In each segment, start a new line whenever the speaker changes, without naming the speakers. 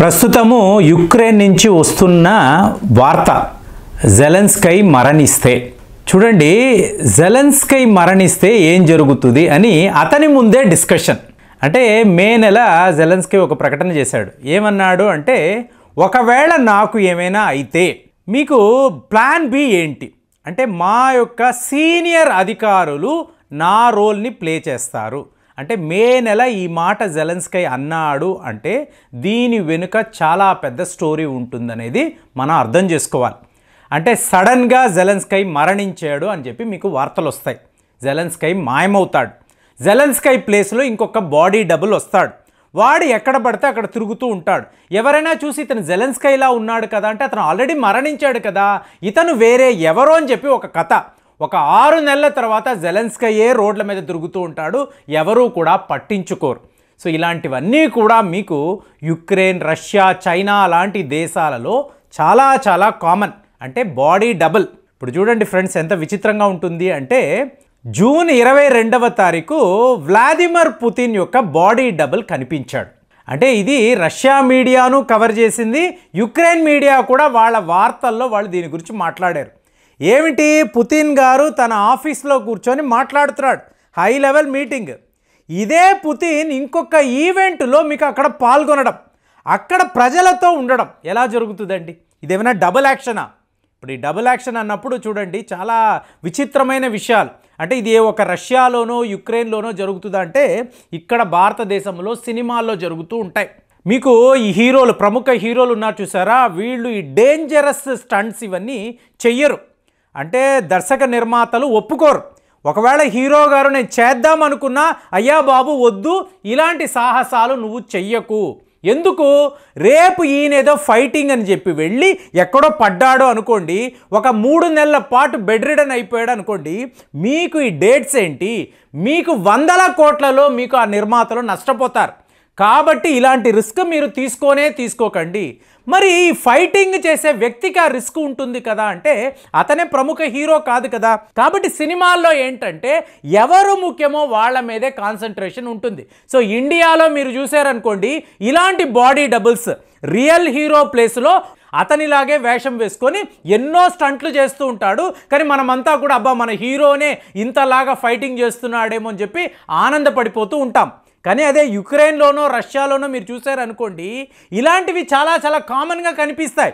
ప్రస్తుతము యుక్రెయిన్ నుంచి వస్తున్న వార్త జెలెన్స్కై మరణిస్తే చూడండి జెలెన్స్కై మరణిస్తే ఏం జరుగుతుంది అని అతని ముందే డిస్కషన్ అంటే మే నెల జెలెన్స్కై ఒక ప్రకటన చేశాడు ఏమన్నాడు అంటే ఒకవేళ నాకు ఏమైనా అయితే మీకు ప్లాన్ బి ఏంటి అంటే మా యొక్క సీనియర్ అధికారులు నా రోల్ని ప్లే చేస్తారు అంటే మే నెల ఈ మాట జెలెన్స్కై అన్నాడు అంటే దీని వెనుక చాలా పెద్ద స్టోరీ ఉంటుందనేది మనం అర్థం చేసుకోవాలి అంటే సడన్గా జెలెన్స్కై మరణించాడు అని చెప్పి మీకు వార్తలు వస్తాయి జెలెన్స్కై మాయమవుతాడు జెలెన్స్కై ప్లేస్లో ఇంకొక బాడీ డబుల్ వస్తాడు వాడు ఎక్కడ పడితే అక్కడ తిరుగుతూ ఉంటాడు ఎవరైనా చూసి ఇతను జెలెన్స్కైలా ఉన్నాడు కదా అంటే అతను ఆల్రెడీ మరణించాడు కదా ఇతను వేరే ఎవరో అని చెప్పి ఒక కథ ఒక ఆరు నెలల తర్వాత జెలెన్స్కయ్యే రోడ్ల మీద తిరుగుతూ ఉంటాడు ఎవరూ కూడా పట్టించుకోరు సో ఇలాంటివన్నీ కూడా మీకు యుక్రెయిన్ రష్యా చైనా లాంటి దేశాలలో చాలా చాలా కామన్ అంటే బాడీ డబుల్ ఇప్పుడు చూడండి ఫ్రెండ్స్ ఎంత విచిత్రంగా ఉంటుంది అంటే జూన్ ఇరవై రెండవ తారీఖు వ్లాదిమిర్ పుతిన్ యొక్క బాడీ డబుల్ కనిపించాడు అంటే ఇది రష్యా మీడియాను కవర్ చేసింది యుక్రెయిన్ మీడియా కూడా వాళ్ళ వార్తల్లో వాళ్ళు దీని గురించి మాట్లాడారు ఏమిటి పుతిన్ గారు తన ఆఫీస్లో కూర్చొని మాట్లాడుతున్నాడు హై లెవెల్ మీటింగ్ ఇదే పుతిన్ ఇంకొక ఈవెంట్లో మీకు అక్కడ పాల్గొనడం అక్కడ ప్రజలతో ఉండడం ఎలా జరుగుతుందండి ఇదేమైనా డబుల్ యాక్షనా ఇప్పుడు ఈ డబుల్ యాక్షన్ అన్నప్పుడు చూడండి చాలా విచిత్రమైన విషయాలు అంటే ఇది ఒక రష్యాలోనో యుక్రెయిన్లోనో జరుగుతుందా అంటే ఇక్కడ భారతదేశంలో సినిమాల్లో జరుగుతూ ఉంటాయి మీకు ఈ హీరోలు ప్రముఖ హీరోలు ఉన్నారు చూసారా వీళ్ళు ఈ డేంజరస్ స్టంట్స్ ఇవన్నీ చెయ్యరు అంటే దర్శక నిర్మాతలు ఒప్పుకోరు ఒకవేళ హీరో గారు నేను చేద్దామనుకున్నా అయ్యా బాబు వద్దు ఇలాంటి సాహసాలు నువ్వు చెయ్యకు ఎందుకు రేపు ఈయనేదో ఫైటింగ్ అని చెప్పి వెళ్ళి ఎక్కడో పడ్డాడు అనుకోండి ఒక మూడు నెలల పాటు బెడ్ రిడన్ అయిపోయాడు అనుకోండి మీకు ఈ డేట్స్ ఏంటి మీకు వందల కోట్లలో మీకు ఆ నిర్మాతలు నష్టపోతారు కాబట్టి ఇలాంటి రిస్క్ మీరు తీసుకోనే తీసుకోకండి మరి ఫైటింగ్ చేసే వ్యక్తికి ఆ రిస్క్ ఉంటుంది కదా అంటే అతనే ప్రముఖ హీరో కాదు కదా కాబట్టి సినిమాల్లో ఏంటంటే ఎవరు ముఖ్యమో వాళ్ళ మీదే కాన్సన్ట్రేషన్ ఉంటుంది సో ఇండియాలో మీరు చూసారనుకోండి ఇలాంటి బాడీ డబుల్స్ రియల్ హీరో ప్లేస్లో అతనిలాగే వేషం వేసుకొని ఎన్నో స్టంట్లు చేస్తూ ఉంటాడు కానీ మనమంతా కూడా అబ్బా మన హీరోనే ఇంతలాగా ఫైటింగ్ చేస్తున్నాడేమో అని చెప్పి ఆనందపడిపోతూ ఉంటాం కానీ అదే యుక్రెయిన్లోనో రష్యాలోనో మీరు చూసారనుకోండి ఇలాంటివి చాలా చాలా కామన్గా కనిపిస్తాయి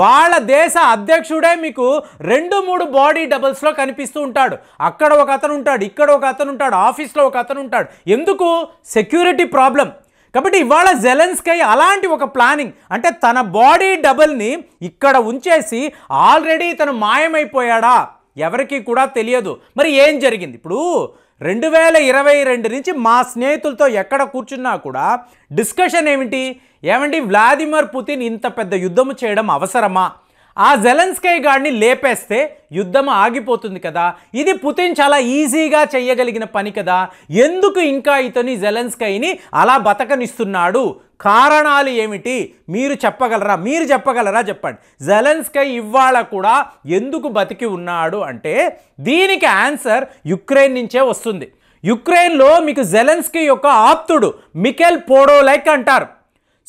వాళ్ళ దేశ అధ్యక్షుడే మీకు రెండు మూడు బాడీ డబుల్స్లో కనిపిస్తూ ఉంటాడు అక్కడ ఒక అతను ఉంటాడు ఇక్కడ ఒక అతను ఉంటాడు ఆఫీస్లో ఒక అతను ఉంటాడు ఎందుకు సెక్యూరిటీ ప్రాబ్లం కాబట్టి ఇవాళ జెలెన్స్కై అలాంటి ఒక ప్లానింగ్ అంటే తన బాడీ డబుల్ని ఇక్కడ ఉంచేసి ఆల్రెడీ తను మాయమైపోయాడా ఎవరికీ కూడా తెలియదు మరి ఏం జరిగింది ఇప్పుడు రెండు వేల ఇరవై రెండు నుంచి మా స్నేహితులతో ఎక్కడ కూర్చున్నా కూడా డిస్కషన్ ఏమిటి ఏమండి వ్లాదిమిర్ పుతిన్ ఇంత పెద్ద యుద్ధము చేయడం అవసరమా ఆ జెలెన్స్కై గాడిని లేపేస్తే యుద్ధం ఆగిపోతుంది కదా ఇది పుతిన్ చాలా ఈజీగా చేయగలిగిన పని కదా ఎందుకు ఇంకా ఇతని జెలెన్స్కైని అలా బతకనిస్తున్నాడు కారణాలు ఏమిటి మీరు చెప్పగలరా మీరు చెప్పగలరా చెప్పండి జెలెన్స్కై ఇవాళ కూడా ఎందుకు బతికి ఉన్నాడు అంటే దీనికి ఆన్సర్ యుక్రెయిన్ నుంచే వస్తుంది యుక్రెయిన్లో మీకు జెలెన్స్కీ యొక్క ఆప్తుడు మికెల్ పోడోలైక్ అంటారు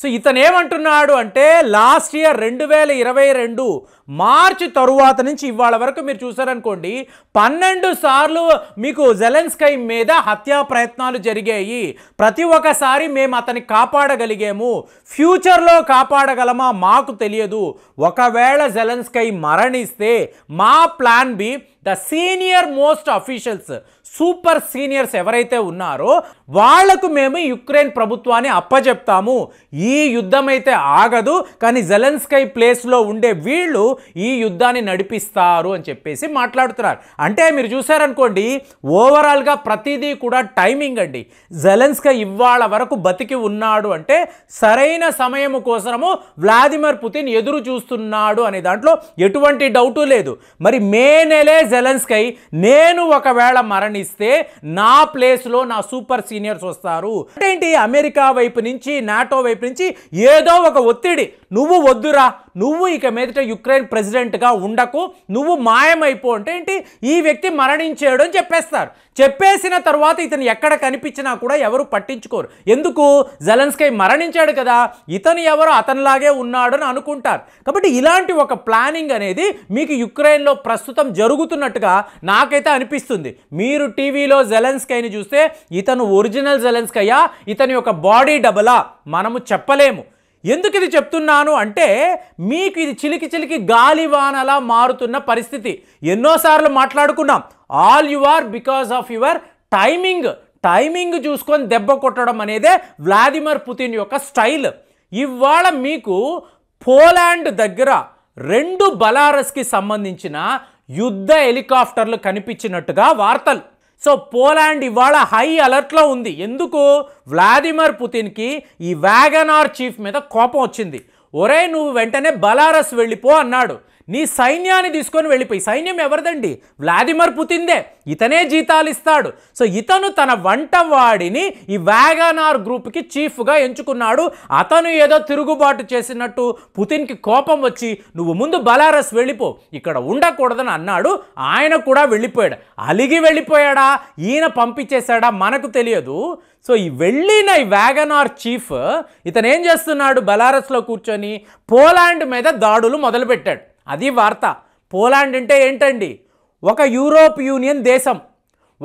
సో ఇతను ఏమంటున్నాడు అంటే లాస్ట్ ఇయర్ రెండు వేల ఇరవై రెండు మార్చి తరువాత నుంచి ఇవాళ వరకు మీరు చూసారనుకోండి పన్నెండు సార్లు మీకు జెలెన్స్కై మీద హత్యా ప్రయత్నాలు జరిగాయి ప్రతి ఒక్కసారి మేము అతన్ని కాపాడగలిగాము ఫ్యూచర్లో కాపాడగలమా మాకు తెలియదు ఒకవేళ జెలెన్స్కై మరణిస్తే మా plan B the senior most officials super seniors ఎవరైతే ఉన్నారో వాళ్లకు మేము యుక్రెయిన్ ప్రభుత్వాన్ని అప్పచెప్తాము ఈ యుద్ధం అయితే ఆగదు కానీ జెలెన్స్కై ప్లేస్లో ఉండే వీళ్ళు ఈ యుద్ధాన్ని నడిపిస్తారు అని చెప్పేసి మాట్లాడుతున్నారు అంటే మీరు చూసారనుకోండి ఓవరాల్గా ప్రతిదీ కూడా టైమింగ్ అండి జెలెన్స్కై ఇవాళ వరకు బతికి ఉన్నాడు అంటే సరైన సమయం కోసము వ్లాదిమిర్ పుతిన్ ఎదురు చూస్తున్నాడు అనే దాంట్లో ఎటువంటి డౌటు లేదు మరి మే నెలే జెలెన్స్కై నేను ఒకవేళ మరణి ఇస్తే నా ప్లేస్లో నా సూపర్ సీనియర్స్ వస్తారు అంటే ఏంటి అమెరికా వైపు నుంచి నాటో వైపు నుంచి ఏదో ఒక ఒత్తిడి నువ్వు వద్దురా నువ్వు ఇక మీదట యుక్రెయిన్ ప్రెసిడెంట్గా ఉండకు నువ్వు మాయమైపో అంటే ఏంటి ఈ వ్యక్తి మరణించాడు అని చెప్పేస్తారు చెప్పేసిన తర్వాత ఇతను ఎక్కడ కనిపించినా కూడా ఎవరు పట్టించుకోరు ఎందుకు జలన్స్కై మరణించాడు కదా ఇతను ఎవరో అతనిలాగే ఉన్నాడు అని అనుకుంటారు కాబట్టి ఇలాంటి ఒక ప్లానింగ్ అనేది మీకు యుక్రెయిన్లో ప్రస్తుతం జరుగుతున్నట్టుగా నాకైతే అనిపిస్తుంది మీరు టీవీలో జెలెన్స్కైని చూస్తే ఇతను ఒరిజినల్ జలెన్స్కయ్యా ఇతని యొక్క బాడీ డబలా మనము చెప్పలేము ఎందుకు ఇది చెప్తున్నాను అంటే మీకు ఇది చిలికి చిలికి గాలివానలా మారుతున్న పరిస్థితి ఎన్నోసార్లు మాట్లాడుకున్నాం all you are because of your timing timing చూసుకొని దెబ్బ కొట్టడం అనేదే వ్లాదిమిర్ పుతిన్ యొక్క స్టైల్ ఇవాళ మీకు పోలాండ్ దగ్గర రెండు బలారస్కి సంబంధించిన యుద్ధ హెలికాప్టర్లు కనిపించినట్టుగా వార్తలు సో పోలాండ్ ఇవాళ హై అలర్ట్లో ఉంది ఎందుకు వ్లాదిమిర్ పుతిన్కి ఈ వ్యాగనార్ చీఫ్ మీద కోపం వచ్చింది ఒరే నువ్వు వెంటనే బలారస్ వెళ్ళిపో అన్నాడు నీ సైన్యాన్ని తీసుకొని వెళ్ళిపోయి సైన్యం ఎవరిదండి వ్లాదిమిర్ పుతిందే ఇతనే జీతాలు ఇస్తాడు సో ఇతను తన వంట వాడిని ఈ వ్యాగనార్ గ్రూప్కి చీఫ్గా ఎంచుకున్నాడు అతను ఏదో తిరుగుబాటు చేసినట్టు పుతిన్కి కోపం వచ్చి నువ్వు ముందు బలారస్ వెళ్ళిపో ఇక్కడ ఉండకూడదని అన్నాడు ఆయన కూడా వెళ్ళిపోయాడు అలిగి వెళ్ళిపోయాడా ఈయన పంపించేశాడా మనకు తెలియదు సో ఈ వెళ్ళిన ఈ వ్యాగనార్ చీఫ్ ఇతను ఏం చేస్తున్నాడు బలారస్లో కూర్చొని పోలాండ్ మీద దాడులు మొదలుపెట్టాడు అది వార్త పోలాండ్ అంటే ఏంటండి ఒక యూరోప్ యూనియన్ దేశం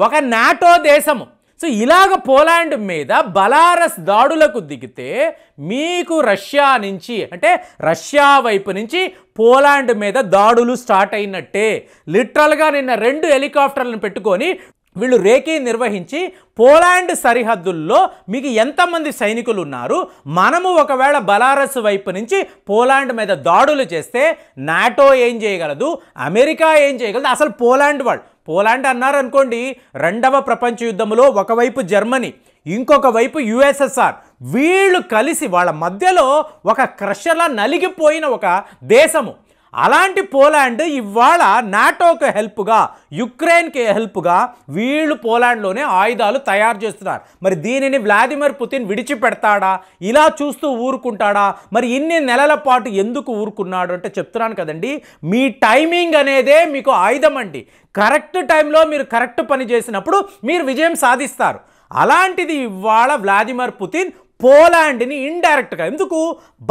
ఒక నాటో దేశము సో ఇలాగ పోలాండ్ మీద బలారస్ దాడులకు దిగితే మీకు రష్యా నుంచి అంటే రష్యా వైపు నుంచి పోలాండ్ మీద దాడులు స్టార్ట్ అయినట్టే లిటరల్గా నిన్న రెండు హెలికాప్టర్లను పెట్టుకొని వీళ్ళు రేకీ నిర్వహించి పోలాండ్ సరిహద్దుల్లో మీకు ఎంతమంది సైనికులు ఉన్నారు మనము ఒకవేళ బలారస్ వైపు నుంచి పోలాండ్ మీద దాడులు చేస్తే నాటో ఏం చేయగలదు అమెరికా ఏం చేయగలదు అసలు పోలాండ్ వాళ్ళు పోలాండ్ అన్నారనుకోండి రెండవ ప్రపంచ యుద్ధంలో ఒకవైపు జర్మనీ ఇంకొక వైపు యుఎస్ఎస్ఆర్ వీళ్ళు కలిసి వాళ్ళ మధ్యలో ఒక క్రషలా నలిగిపోయిన ఒక దేశము అలాంటి పోలాండ్ ఇవాళ నాటోకి హెల్ప్గా యుక్రెయిన్కి హెల్ప్గా వీళ్ళు పోలాండ్లోనే ఆయుధాలు తయారు చేస్తున్నారు మరి దీనిని వ్లాదిమిర్ పుతిన్ విడిచిపెడతాడా ఇలా చూస్తూ ఊరుకుంటాడా మరి ఇన్ని నెలల పాటు ఎందుకు ఊరుకున్నాడు అంటే చెప్తున్నాను కదండి మీ టైమింగ్ అనేదే మీకు ఆయుధం అండి కరెక్ట్ టైంలో మీరు కరెక్ట్ పని చేసినప్పుడు మీరు విజయం సాధిస్తారు అలాంటిది ఇవాళ వ్లాదిమిర్ పుతిన్ పోలాండ్ని ఇండైరెక్ట్గా ఎందుకు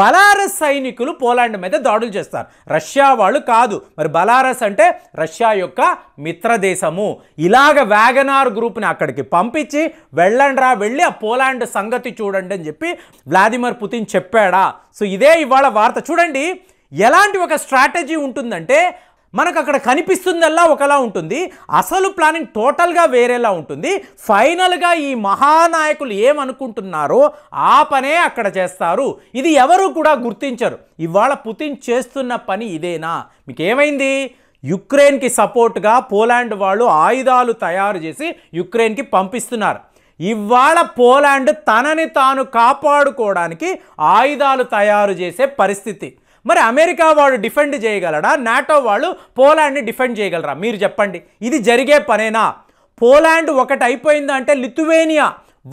బలారస్ సైనికులు పోలాండ్ మీద దాడులు చేస్తారు రష్యా వాళ్ళు కాదు మరి బలారస్ అంటే రష్యా యొక్క మిత్రదేశము ఇలాగ వ్యాగనార్ గ్రూప్ని అక్కడికి పంపించి వెళ్ళండ్రా వెళ్ళి ఆ పోలాండ్ సంగతి చూడండి అని చెప్పి వ్లాదిమిర్ పుతిన్ చెప్పాడా సో ఇదే ఇవాళ వార్త చూడండి ఎలాంటి ఒక స్ట్రాటజీ ఉంటుందంటే మనకు అక్కడ కనిపిస్తుందల్లా ఒకలా ఉంటుంది అసలు ప్లానింగ్ టోటల్గా వేరేలా ఉంటుంది ఫైనల్గా ఈ మహానాయకులు ఏమనుకుంటున్నారో ఆ పనే అక్కడ చేస్తారు ఇది ఎవరు కూడా గుర్తించరు ఇవాళ పుతిన్ చేస్తున్న పని ఇదేనా మీకేమైంది యుక్రెయిన్కి సపోర్ట్గా పోలాండ్ వాళ్ళు ఆయుధాలు తయారు చేసి యుక్రెయిన్కి పంపిస్తున్నారు ఇవాళ పోలాండ్ తనని తాను కాపాడుకోవడానికి ఆయుధాలు తయారు చేసే పరిస్థితి మరి అమెరికా వాళ్ళు డిఫెండ్ చేయగలరా నాటో వాళ్ళు పోలాండ్ని డిఫెండ్ చేయగలరా మీరు చెప్పండి ఇది జరిగే పనేనా పోలాండ్ ఒకటి అయిపోయిందంటే లిథువేనియా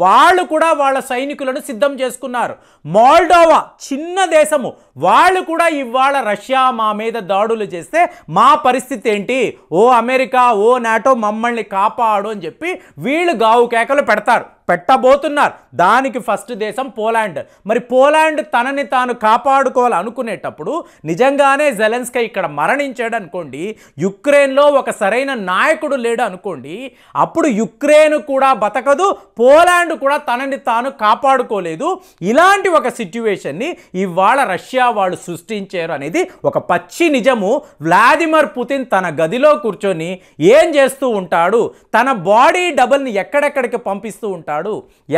వాళ్ళు కూడా వాళ్ళ సైనికులను సిద్ధం చేసుకున్నారు మాల్డోవా చిన్న దేశము వాళ్ళు కూడా ఇవాళ రష్యా మా మీద దాడులు చేస్తే మా పరిస్థితి ఏంటి ఓ అమెరికా ఓ నాటో మమ్మల్ని కాపాడు అని చెప్పి వీళ్ళు గావు కేకలు పెడతారు పెట్టబోతున్నారు దానికి ఫస్ట్ దేశం పోలాండ్ మరి పోలాండ్ తనని తాను కాపాడుకోవాలనుకునేటప్పుడు నిజంగానే జెలెన్స్కై ఇక్కడ మరణించాడు అనుకోండి యుక్రెయిన్లో ఒక సరైన నాయకుడు లేడు అనుకోండి అప్పుడు యుక్రెయిన్ కూడా బతకదు పోలాండ్ కూడా తనని తాను కాపాడుకోలేదు ఇలాంటి ఒక సిట్యువేషన్ని ఇవాళ రష్యా వాళ్ళు సృష్టించారు అనేది ఒక పచ్చి నిజము వ్లాదిమిర్ పుతిన్ తన గదిలో కూర్చొని ఏం చేస్తూ ఉంటాడు తన బాడీ డబుల్ని ఎక్కడెక్కడికి పంపిస్తూ ఉంటాడు ఉంటాడు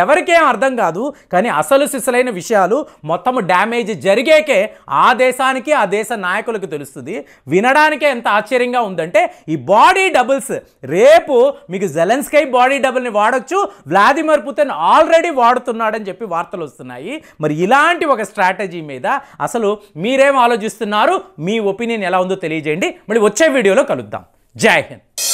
ఎవరికేం అర్థం కాదు కానీ అసలు సిసలైన విషయాలు మొత్తం డ్యామేజ్ జరిగేకే ఆ దేశానికి ఆ దేశ నాయకులకు తెలుస్తుంది వినడానికే ఎంత ఆశ్చర్యంగా ఉందంటే ఈ బాడీ డబుల్స్ రేపు మీకు జెలెన్స్కై బాడీ డబుల్ని వాడచ్చు వ్లాదిమిర్ పుతిన్ ఆల్రెడీ వాడుతున్నాడని చెప్పి వార్తలు వస్తున్నాయి మరి ఇలాంటి ఒక స్ట్రాటజీ మీద అసలు మీరేం ఆలోచిస్తున్నారు మీ ఒపీనియన్ ఎలా ఉందో తెలియజేయండి మళ్ళీ వచ్చే వీడియోలో కలుద్దాం జై హింద్